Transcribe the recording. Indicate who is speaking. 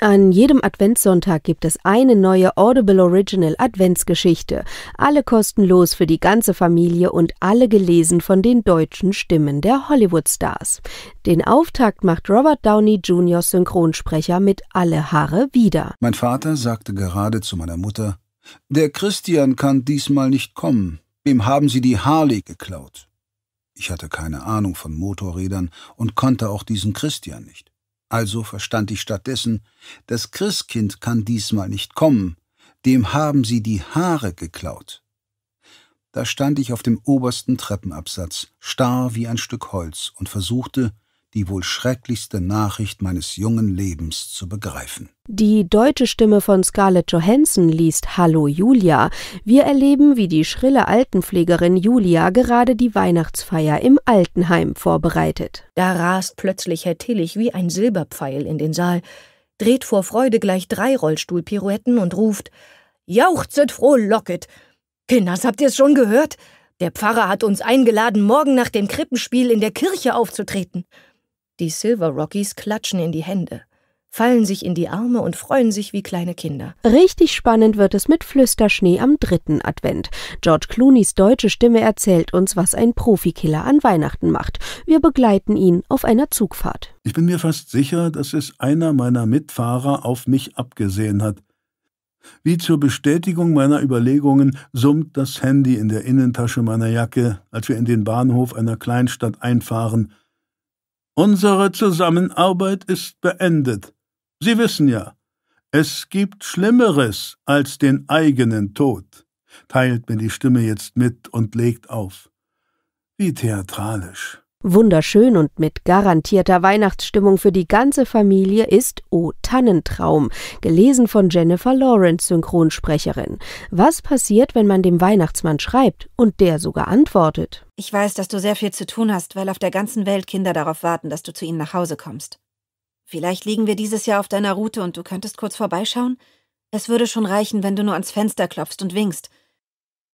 Speaker 1: An jedem Adventssonntag gibt es eine neue Audible Original Adventsgeschichte, alle kostenlos für die ganze Familie und alle gelesen von den deutschen Stimmen der Hollywood-Stars. Den Auftakt macht Robert Downey Jr. Synchronsprecher mit Alle Haare wieder.
Speaker 2: Mein Vater sagte gerade zu meiner Mutter, der Christian kann diesmal nicht kommen, Wem haben sie die Harley geklaut. Ich hatte keine Ahnung von Motorrädern und konnte auch diesen Christian nicht. Also verstand ich stattdessen, das Christkind kann diesmal nicht kommen, dem haben sie die Haare geklaut. Da stand ich auf dem obersten Treppenabsatz, starr wie ein Stück Holz, und versuchte, die wohl schrecklichste Nachricht meines jungen Lebens zu
Speaker 1: begreifen. Die deutsche Stimme von Scarlett Johansson liest Hallo Julia. Wir erleben, wie die schrille Altenpflegerin Julia gerade die Weihnachtsfeier im Altenheim
Speaker 3: vorbereitet. Da rast plötzlich Herr Tillich wie ein Silberpfeil in den Saal, dreht vor Freude gleich drei Rollstuhlpirouetten und ruft Jauchzet frohlocket! Kinders, habt ihr es schon gehört? Der Pfarrer hat uns eingeladen, morgen nach dem Krippenspiel in der Kirche aufzutreten. Die Silver Rockies klatschen in die Hände, fallen sich in die Arme und freuen sich wie kleine Kinder.
Speaker 1: Richtig spannend wird es mit Flüsterschnee am dritten Advent. George Clooneys deutsche Stimme erzählt uns, was ein Profikiller an Weihnachten macht. Wir begleiten ihn auf einer Zugfahrt.
Speaker 4: Ich bin mir fast sicher, dass es einer meiner Mitfahrer auf mich abgesehen hat. Wie zur Bestätigung meiner Überlegungen summt das Handy in der Innentasche meiner Jacke, als wir in den Bahnhof einer Kleinstadt einfahren – Unsere Zusammenarbeit ist beendet. Sie wissen ja, es gibt Schlimmeres als den eigenen Tod, teilt mir die Stimme jetzt mit und legt auf. Wie theatralisch.
Speaker 1: Wunderschön und mit garantierter Weihnachtsstimmung für die ganze Familie ist O Tannentraum, gelesen von Jennifer Lawrence, Synchronsprecherin. Was passiert, wenn man dem Weihnachtsmann schreibt und der sogar antwortet? Ich weiß, dass du sehr viel zu tun hast, weil auf der ganzen Welt Kinder darauf warten, dass du zu ihnen nach Hause kommst. Vielleicht liegen wir dieses Jahr auf deiner Route
Speaker 3: und du könntest kurz vorbeischauen? Es würde schon reichen, wenn du nur ans Fenster klopfst und winkst.